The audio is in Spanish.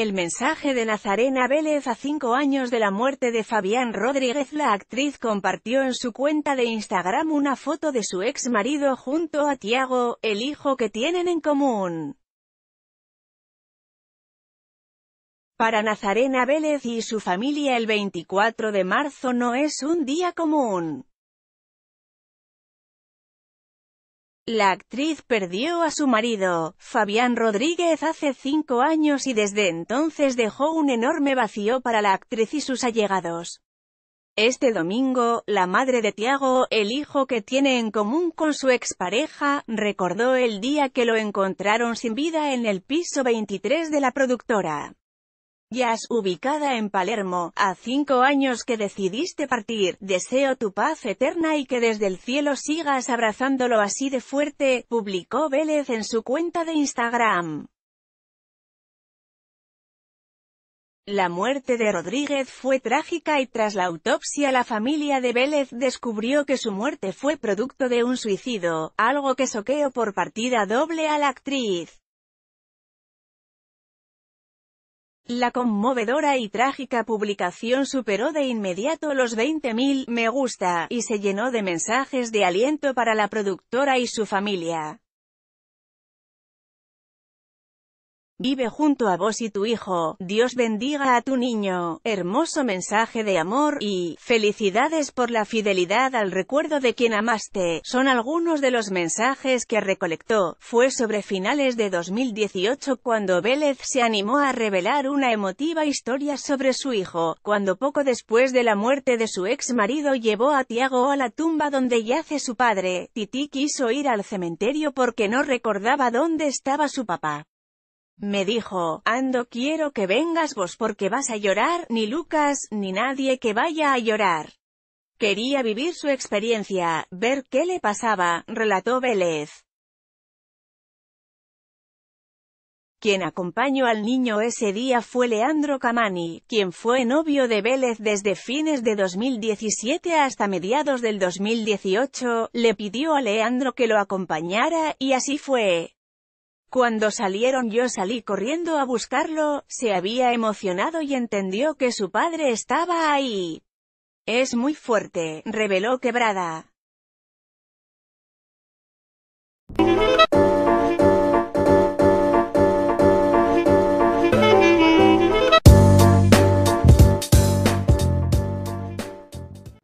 El mensaje de Nazarena Vélez a cinco años de la muerte de Fabián Rodríguez la actriz compartió en su cuenta de Instagram una foto de su ex marido junto a Tiago, el hijo que tienen en común. Para Nazarena Vélez y su familia el 24 de marzo no es un día común. La actriz perdió a su marido, Fabián Rodríguez, hace cinco años y desde entonces dejó un enorme vacío para la actriz y sus allegados. Este domingo, la madre de Tiago, el hijo que tiene en común con su expareja, recordó el día que lo encontraron sin vida en el piso 23 de la productora. Yas, ubicada en Palermo, a cinco años que decidiste partir, deseo tu paz eterna y que desde el cielo sigas abrazándolo así de fuerte, publicó Vélez en su cuenta de Instagram. La muerte de Rodríguez fue trágica y tras la autopsia la familia de Vélez descubrió que su muerte fue producto de un suicidio, algo que soqueó por partida doble a la actriz. La conmovedora y trágica publicación superó de inmediato los 20.000 me gusta, y se llenó de mensajes de aliento para la productora y su familia. Vive junto a vos y tu hijo. Dios bendiga a tu niño. Hermoso mensaje de amor y felicidades por la fidelidad al recuerdo de quien amaste. Son algunos de los mensajes que recolectó. Fue sobre finales de 2018 cuando Vélez se animó a revelar una emotiva historia sobre su hijo, cuando poco después de la muerte de su ex marido llevó a Tiago a la tumba donde yace su padre. Titi quiso ir al cementerio porque no recordaba dónde estaba su papá. Me dijo, Ando quiero que vengas vos porque vas a llorar, ni Lucas, ni nadie que vaya a llorar. Quería vivir su experiencia, ver qué le pasaba, relató Vélez. Quien acompañó al niño ese día fue Leandro Camani, quien fue novio de Vélez desde fines de 2017 hasta mediados del 2018, le pidió a Leandro que lo acompañara, y así fue. Cuando salieron yo salí corriendo a buscarlo, se había emocionado y entendió que su padre estaba ahí. Es muy fuerte, reveló Quebrada.